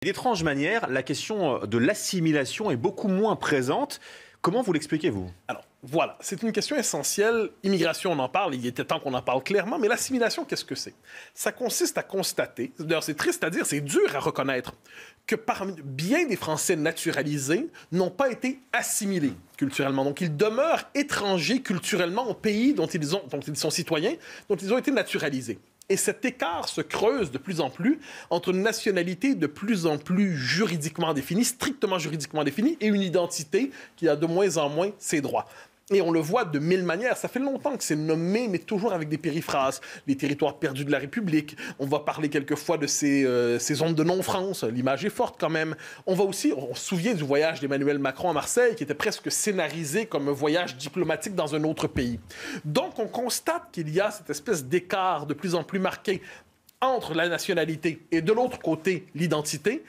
D'étrange manière, la question euh, de l'assimilation est beaucoup moins présente. Comment vous l'expliquez-vous Alors, voilà, c'est une question essentielle. Immigration, on en parle, il était temps qu'on en parle clairement, mais l'assimilation, qu'est-ce que c'est Ça consiste à constater, d'ailleurs c'est triste à dire, c'est dur à reconnaître, que parmi bien des Français naturalisés n'ont pas été assimilés culturellement. Donc ils demeurent étrangers culturellement au pays dont dont ils sont citoyens, dont ils ont été naturalisés. Et cet écart se creuse de plus en plus entre une nationalité de plus en plus juridiquement définie, strictement juridiquement définie, et une identité qui a de moins en moins ses droits. Et on le voit de mille manières. Ça fait longtemps que c'est nommé, mais toujours avec des périphrases. Les territoires perdus de la République. On va parler quelquefois de ces, euh, ces zones de non-France. L'image est forte quand même. On va aussi, on se souvient du voyage d'Emmanuel Macron à Marseille, qui était presque scénarisé comme un voyage diplomatique dans un autre pays. Donc, on constate qu'il y a cette espèce d'écart de plus en plus marqué entre la nationalité et de l'autre côté l'identité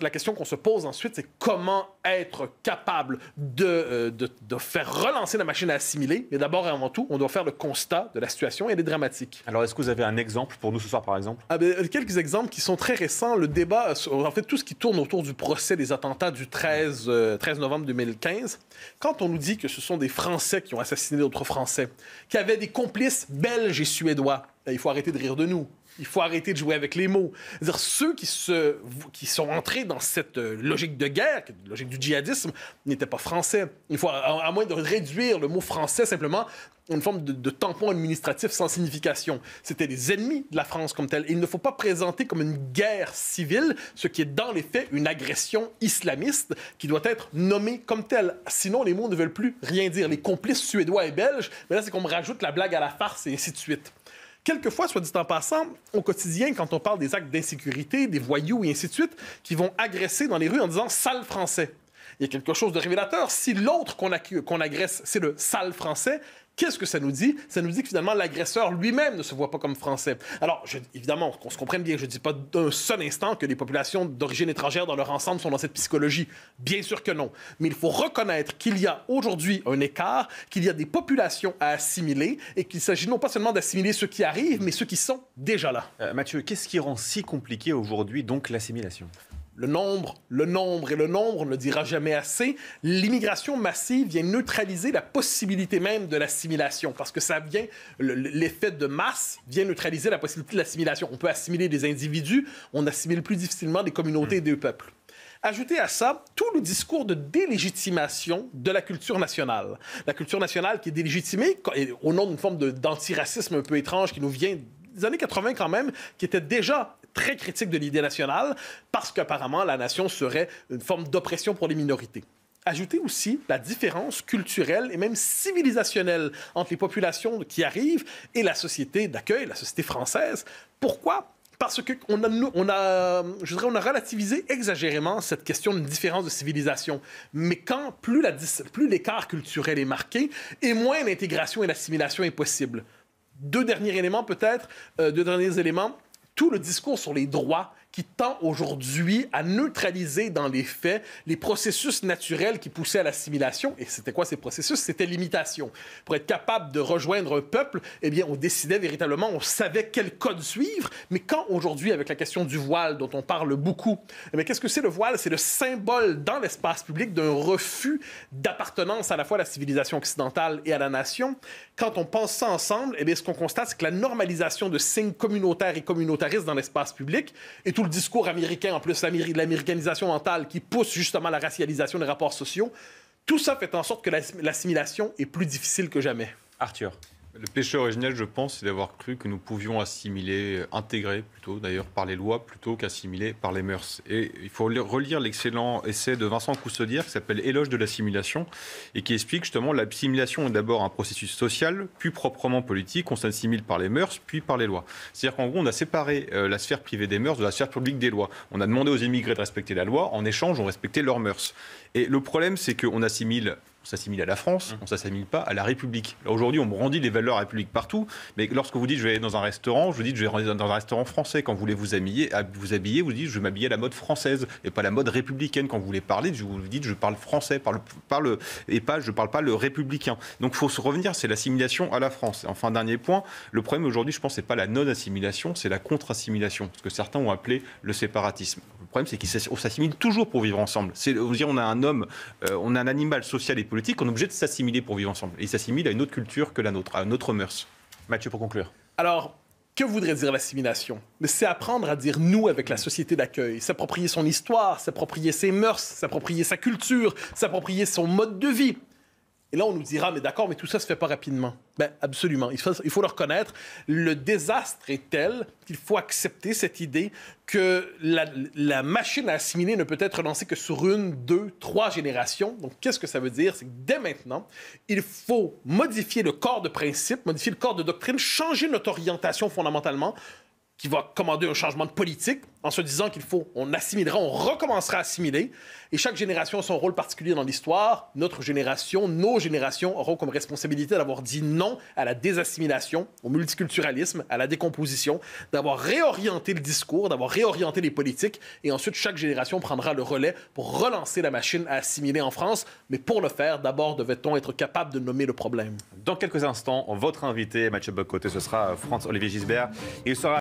la question qu'on se pose ensuite, c'est comment être capable euh, de, faire relancer la machine à assimiler. Mais d'abord et avant tout, on doit faire le constat de la situation et est dramatique. Alors, est-ce que vous avez un exemple pour nous ce soir, par exemple ah, ben, Quelques exemples qui sont très récents. Le débat, en fait, tout ce qui tourne autour du procès des attentats du 13, 13 euh, novembre 2015. Quand on nous dit que ce sont des Français qui ont assassiné d'autres Français, qui avaient des complices belges et suédois, ben, il faut arrêter de rire de nous. Il faut arrêter de jouer avec les mots. Dire ceux qui, sont entrés dans cette euh, logique de guerre, logique du djihadisme, n'étaient pas français. Il faut, à, moins de réduire le mot français simplement à une forme de, tampon administratif sans signification. C'était des ennemis de la France comme tel. il ne faut pas présenter comme une guerre civile ce qui est dans les faits une agression islamiste qui doit être nommée comme telle. Sinon, les mots ne veulent plus rien dire. Les complices suédois et belges, mais là, c'est qu'on me rajoute la blague à la farce et ainsi de suite. Quelquefois, soit dit en passant, au quotidien, quand on parle des actes d'insécurité, des voyous et ainsi de suite, qui vont agresser dans les rues en disant sale français. Il y a quelque chose de révélateur. Si l'autre qu'on agresse, c'est le sale français, Qu'est-ce que ça nous dit? Ça nous dit que finalement, l'agresseur lui-même ne se voit pas comme français. Alors, évidemment, qu'on se comprenne bien, je ne dis pas d'un seul instant que les populations d'origine étrangère dans leur ensemble sont dans cette psychologie. Bien sûr que non. Mais il faut reconnaître qu'il y a aujourd'hui un écart, qu'il y a des populations à assimiler et qu'il s'agit non pas seulement d'assimiler ceux qui arrivent, mais ceux qui sont déjà là. Euh, Mathieu, qu'est-ce qui rend si compliqué aujourd'hui donc l'assimilation le nombre, le nombre et le nombre, ne dira jamais assez, l'immigration massive vient neutraliser la possibilité même de l'assimilation, parce que ça vient, l'effet de masse vient neutraliser la possibilité de l'assimilation. On peut assimiler des individus, on assimile plus difficilement des communautés et mm. des peuples. Ajoutez à ça tout le discours de délégitimation de la culture nationale. La culture nationale qui est délégitimée au nom d'une forme d'antiracisme un peu étrange qui nous vient des années 80 quand même, qui était déjà très critique de l'idée nationale parce qu'apparemment la nation serait une forme d'oppression pour les minorités. Ajoutez aussi la différence culturelle et même civilisationnelle entre les populations qui arrivent et la société d'accueil, la société française. Pourquoi parce qu'on a, on a, je dirais, on a relativisé exagérément cette question d'une différence de civilisation. Mais quand plus, la, plus l'écart culturel est marqué, et moins l'intégration et l'assimilation est possible. Deux derniers éléments peut-être, euh, deux derniers éléments tout le discours sur les droits qui tend aujourd'hui à neutraliser dans les faits les processus naturels qui poussaient à l'assimilation. Et c'était quoi ces processus? C'était l'imitation. Pour être capable de rejoindre un peuple, eh bien, on décidait véritablement, on savait quel code suivre. Mais quand aujourd'hui, avec la question du voile dont on parle beaucoup, mais eh qu'est-ce que c'est le voile? C'est le symbole dans l'espace public d'un refus d'appartenance à la fois à la civilisation occidentale et à la nation. Quand on pense ça ensemble, eh bien, ce qu'on constate, c'est que la normalisation de signes communautaires et communautaristes dans l'espace public est tout le discours américain, en plus de l'américanisation mentale qui pousse justement la racialisation des rapports sociaux, tout ça fait en sorte que l'assimilation est plus difficile que jamais. Arthur. Le péché originel, je pense, c'est d'avoir cru que nous pouvions assimiler, intégrer plutôt, d'ailleurs par les lois, plutôt qu'assimiler par les mœurs. Et il faut relire l'excellent essai de Vincent Coussodière qui s'appelle Éloge de l'assimilation et qui explique justement l'assimilation est d'abord un processus social, puis proprement politique. On s'assimile par les mœurs, puis par les lois. C'est-à-dire qu'en gros, on a séparé euh, la sphère privée des mœurs de la sphère publique des lois. On a demandé aux immigrés de respecter la loi. En échange, on respectait leurs mœurs. Et le problème, c'est qu'on assimile s'assimile à la France, mmh. on ne s'assimile pas à la République. Aujourd'hui, on brandit les valeurs républiques partout, mais lorsque vous dites je vais aller dans un restaurant, je vous dis je vais dans un restaurant français. Quand vous voulez vous habiller, vous, vous dites je vais m'habiller à la mode française et pas la mode républicaine. Quand vous voulez parler, vous dites je parle français parle, parle, et pas je parle pas le républicain. Donc il faut se revenir, c'est l'assimilation à la France. enfin, dernier point, le problème aujourd'hui, je pense, n'est pas la non-assimilation, c'est la contre-assimilation, ce que certains ont appelé le séparatisme. Le problème, c'est qu'on s'assimile toujours pour vivre ensemble. C'est, on a un homme, euh, on a un animal social et politique on est obligé de s'assimiler pour vivre ensemble. Et ils à une autre culture que la nôtre, à notre mœurs. Mathieu, pour conclure. Alors, que voudrait dire l'assimilation C'est apprendre à dire nous avec la société d'accueil, s'approprier son histoire, s'approprier ses mœurs, s'approprier sa culture, s'approprier son mode de vie. Et là, on nous dira, mais d'accord, mais tout ça se fait pas rapidement. Ben, absolument. Il faut, le reconnaître. Le désastre est tel qu'il faut accepter cette idée que la, la, machine à assimiler ne peut être lancée que sur une, deux, trois générations. Donc, qu'est-ce que ça veut dire? C'est que dès maintenant, il faut modifier le corps de principe, modifier le corps de doctrine, changer notre orientation fondamentalement qui va commander un changement de politique en se disant qu'il faut, on assimilera, on recommencera à assimiler. Et chaque génération a son rôle particulier dans l'histoire. Notre génération, nos générations auront comme responsabilité d'avoir dit non à la désassimilation, au multiculturalisme, à la décomposition, d'avoir réorienté le discours, d'avoir réorienté les politiques. Et ensuite, chaque génération prendra le relais pour relancer la machine à assimiler en France. Mais pour le faire, d'abord, devait-on être capable de nommer le problème. Dans quelques instants, votre invité, Mathieu Bocoté, ce sera France olivier Gisbert. Il sera